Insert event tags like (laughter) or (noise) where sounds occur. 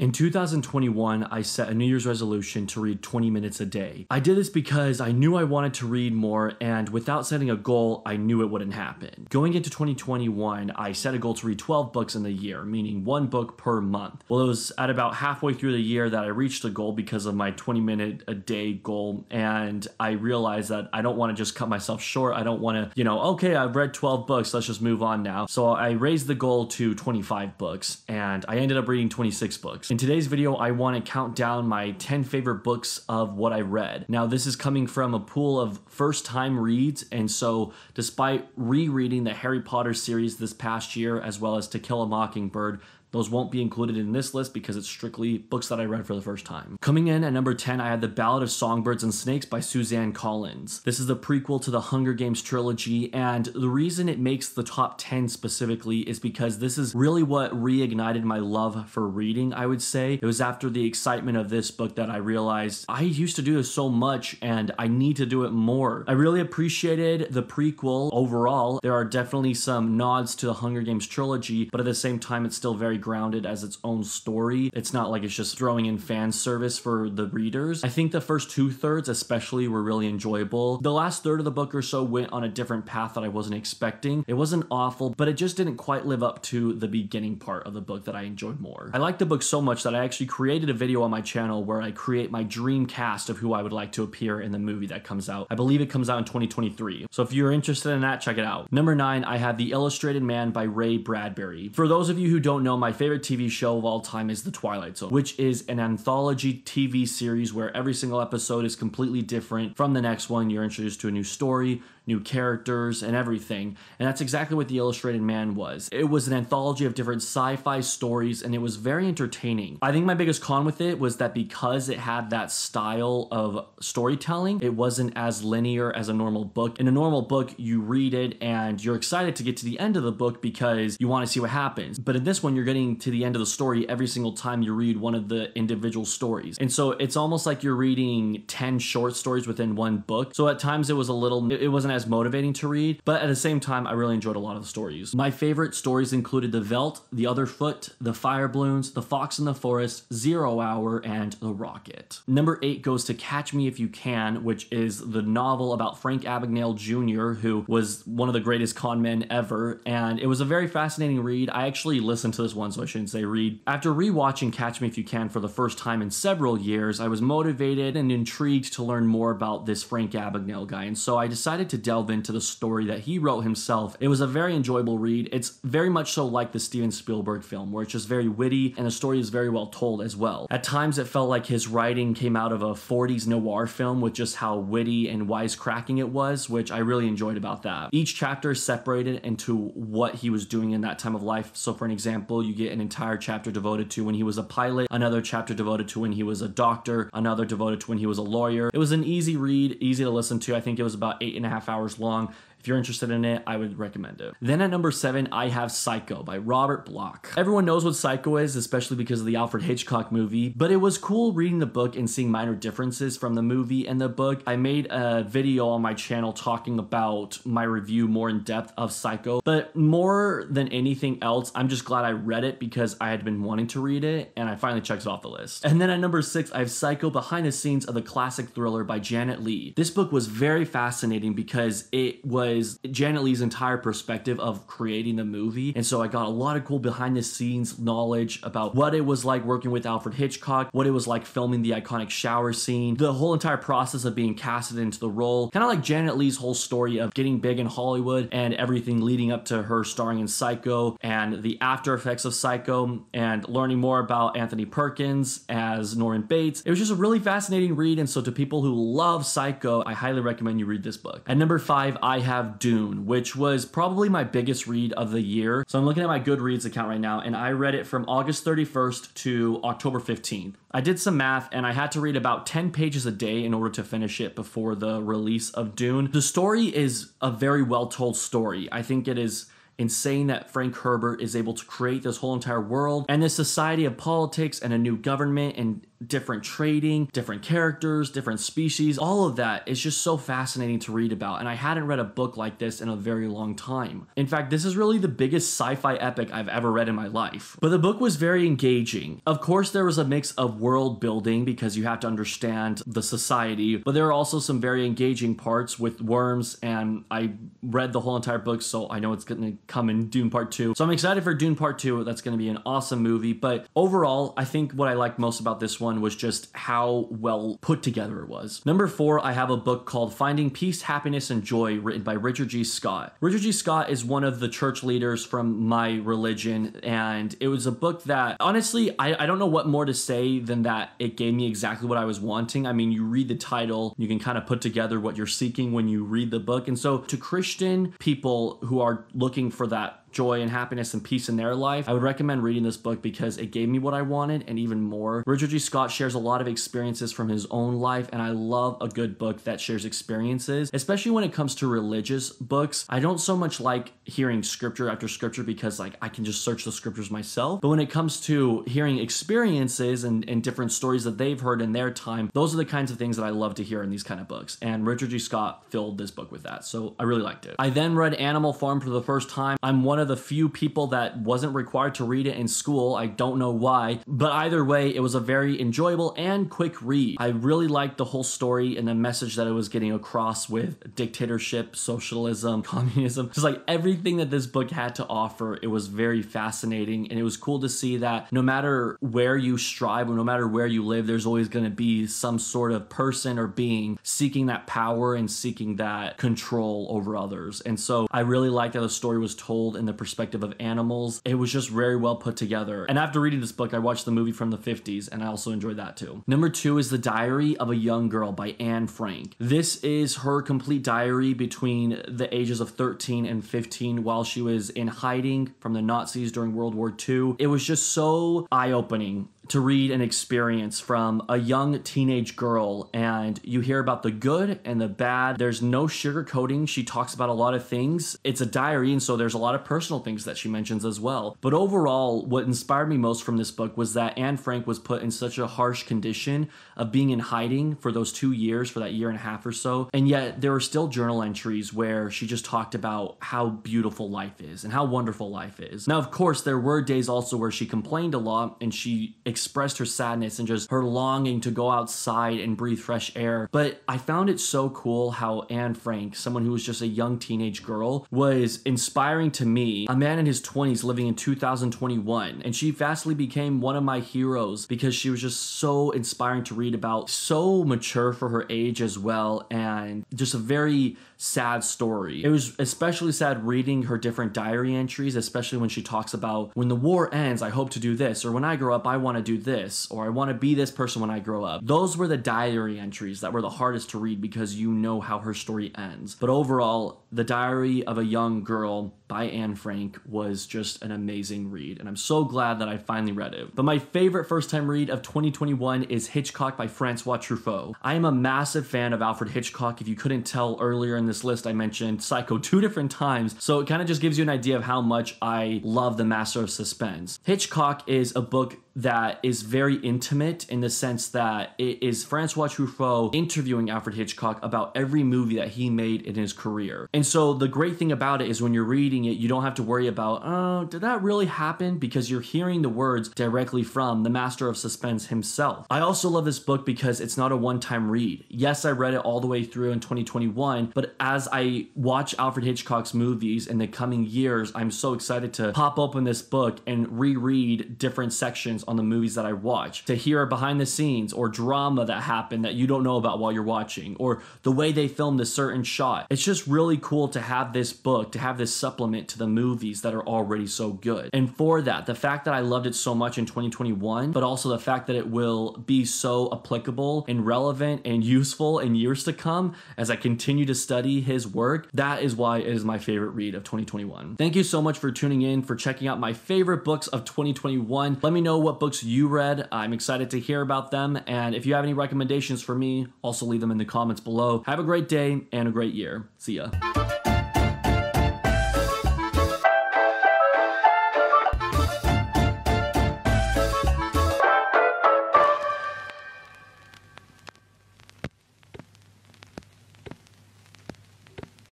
In 2021, I set a New Year's resolution to read 20 minutes a day. I did this because I knew I wanted to read more, and without setting a goal, I knew it wouldn't happen. Going into 2021, I set a goal to read 12 books in the year, meaning one book per month. Well, it was at about halfway through the year that I reached the goal because of my 20 minute a day goal, and I realized that I don't want to just cut myself short. I don't want to, you know, okay, I've read 12 books, let's just move on now. So I raised the goal to 25 books, and I ended up reading 26 books books. In today's video, I want to count down my 10 favorite books of what I read. Now, this is coming from a pool of first time reads, and so despite rereading the Harry Potter series this past year, as well as To Kill a Mockingbird, those won't be included in this list because it's strictly books that I read for the first time. Coming in at number 10, I had The Ballad of Songbirds and Snakes by Suzanne Collins. This is the prequel to the Hunger Games trilogy, and the reason it makes the top 10 specifically is because this is really what reignited my love for reading, I would say. It was after the excitement of this book that I realized I used to do this so much and I need to do it more. I really appreciated the prequel overall. There are definitely some nods to the Hunger Games trilogy, but at the same time, it's still very grounded as its own story. It's not like it's just throwing in fan service for the readers. I think the first two thirds, especially, were really enjoyable. The last third of the book or so went on a different path that I wasn't expecting. It wasn't awful, but it just didn't quite live up to the beginning part of the book that I enjoyed more. I liked the book so much that I actually created a video on my channel where I create my dream cast of who I would like to appear in the movie that comes out. I believe it comes out in 2023. So if you're interested in that, check it out. Number nine, I have The Illustrated Man by Ray Bradbury. For those of you who don't know my favorite TV show of all time is The Twilight Zone, which is an anthology TV series where every single episode is completely different from the next one. You're introduced to a new story, new characters, and everything. And that's exactly what The Illustrated Man was. It was an anthology of different sci fi stories, and it was very entertaining. I think my biggest con with it was that because it had that style of storytelling, it wasn't as linear as a normal book. In a normal book, you read it and you're excited to get to the end of the book because you want to see what happens. But in this one, you're getting to the end of the story every single time you read one of the individual stories. And so it's almost like you're reading 10 short stories within one book. So at times it was a little, it wasn't as motivating to read, but at the same time, I really enjoyed a lot of the stories. My favorite stories included The Velt, The Other Foot, The Fire Balloons, The Fox in the Forest, Zero Hour, and The Rocket. Number eight goes to Catch Me If You Can, which is the novel about Frank Abagnale Jr., who was one of the greatest con men ever. And it was a very fascinating read. I actually listened to this one one, so I shouldn't say read. After rewatching Catch Me If You Can for the first time in several years, I was motivated and intrigued to learn more about this Frank Abagnale guy, and so I decided to delve into the story that he wrote himself. It was a very enjoyable read. It's very much so like the Steven Spielberg film, where it's just very witty and the story is very well told as well. At times, it felt like his writing came out of a 40s noir film with just how witty and wisecracking it was, which I really enjoyed about that. Each chapter is separated into what he was doing in that time of life. So, for an example, you you get an entire chapter devoted to when he was a pilot, another chapter devoted to when he was a doctor, another devoted to when he was a lawyer. It was an easy read, easy to listen to. I think it was about eight and a half hours long. If you're interested in it, I would recommend it. Then at number seven, I have Psycho by Robert Bloch. Everyone knows what Psycho is, especially because of the Alfred Hitchcock movie, but it was cool reading the book and seeing minor differences from the movie and the book. I made a video on my channel talking about my review more in depth of Psycho, but more than anything else, I'm just glad I read it because I had been wanting to read it and I finally checked it off the list. And then at number six, I have Psycho Behind the Scenes of the Classic Thriller by Janet Lee. This book was very fascinating because it was was Janet Lee's entire perspective of creating the movie. And so I got a lot of cool behind the scenes knowledge about what it was like working with Alfred Hitchcock, what it was like filming the iconic shower scene, the whole entire process of being casted into the role, kind of like Janet Lee's whole story of getting big in Hollywood and everything leading up to her starring in Psycho and the after effects of Psycho and learning more about Anthony Perkins as Norman Bates. It was just a really fascinating read. And so to people who love Psycho, I highly recommend you read this book. At number five, I have have Dune, which was probably my biggest read of the year. So I'm looking at my Goodreads account right now, and I read it from August 31st to October 15th. I did some math and I had to read about 10 pages a day in order to finish it before the release of Dune. The story is a very well told story. I think it is insane that Frank Herbert is able to create this whole entire world and this society of politics and a new government and different trading, different characters, different species, all of that is just so fascinating to read about. And I hadn't read a book like this in a very long time. In fact, this is really the biggest sci fi epic I've ever read in my life. But the book was very engaging. Of course, there was a mix of world building because you have to understand the society, but there are also some very engaging parts with worms. And I read the whole entire book, so I know it's going to come in Dune Part 2. So I'm excited for Dune Part 2. That's going to be an awesome movie. But overall, I think what I like most about this one one was just how well put together it was. Number four, I have a book called Finding Peace, Happiness, and Joy, written by Richard G. Scott. Richard G. Scott is one of the church leaders from my religion, and it was a book that honestly, I, I don't know what more to say than that it gave me exactly what I was wanting. I mean, you read the title, you can kind of put together what you're seeking when you read the book. And so, to Christian people who are looking for that joy and happiness and peace in their life, I would recommend reading this book because it gave me what I wanted and even more. Richard G. Scott shares a lot of experiences from his own life, and I love a good book that shares experiences, especially when it comes to religious books. I don't so much like hearing scripture after scripture because, like, I can just search the scriptures myself. But when it comes to hearing experiences and, and different stories that they've heard in their time, those are the kinds of things that I love to hear in these kind of books. And Richard G. Scott filled this book with that. So I really liked it. I then read Animal Farm for the first time. I'm one of of the few people that wasn't required to read it in school. I don't know why, but either way, it was a very enjoyable and quick read. I really liked the whole story and the message that it was getting across with dictatorship, socialism, (laughs) communism, just like everything that this book had to offer. It was very fascinating and it was cool to see that no matter where you strive or no matter where you live, there's always going to be some sort of person or being seeking that power and seeking that control over others. And so I really liked how the story was told and the the perspective of animals. It was just very well put together. And after reading this book, I watched the movie from the 50s and I also enjoyed that too. Number two is The Diary of a Young Girl by Anne Frank. This is her complete diary between the ages of 13 and 15 while she was in hiding from the Nazis during World War II. It was just so eye opening to read an experience from a young teenage girl and you hear about the good and the bad. There's no sugarcoating. She talks about a lot of things. It's a diary, and so there's a lot of personal things that she mentions as well. But overall, what inspired me most from this book was that Anne Frank was put in such a harsh condition of being in hiding for those two years, for that year and a half or so. And yet there were still journal entries where she just talked about how beautiful life is and how wonderful life is. Now, of course, there were days also where she complained a lot and she expressed her sadness and just her longing to go outside and breathe fresh air. But I found it so cool how Anne Frank, someone who was just a young teenage girl, was inspiring to me, a man in his 20s living in 2021. And she vastly became one of my heroes because she was just so inspiring to read about, so mature for her age as well, and just a very sad story. It was especially sad reading her different diary entries, especially when she talks about when the war ends, I hope to do this, or when I grow up, I want to do this or I want to be this person when I grow up. Those were the diary entries that were the hardest to read because you know how her story ends. But overall, the diary of a young girl by Anne Frank was just an amazing read, and I'm so glad that I finally read it. But my favorite first time read of 2021 is Hitchcock by Francois Truffaut. I am a massive fan of Alfred Hitchcock. If you couldn't tell earlier in this list, I mentioned Psycho two different times, so it kind of just gives you an idea of how much I love The Master of Suspense. Hitchcock is a book that is very intimate in the sense that it is Francois Truffaut interviewing Alfred Hitchcock about every movie that he made in his career. And so the great thing about it is when you're reading, reading it, you don't have to worry about, oh, did that really happen? Because you're hearing the words directly from the master of suspense himself. I also love this book because it's not a one time read. Yes, I read it all the way through in 2021, but as I watch Alfred Hitchcock's movies in the coming years, I'm so excited to pop open this book and reread different sections on the movies that I watch to hear behind the scenes or drama that happened that you don't know about while you're watching or the way they filmed a certain shot. It's just really cool to have this book, to have this supplement to the movies that are already so good. And for that, the fact that I loved it so much in 2021, but also the fact that it will be so applicable and relevant and useful in years to come as I continue to study his work, that is why it is my favorite read of 2021. Thank you so much for tuning in, for checking out my favorite books of 2021. Let me know what books you read. I'm excited to hear about them. And if you have any recommendations for me, also leave them in the comments below. Have a great day and a great year. See ya.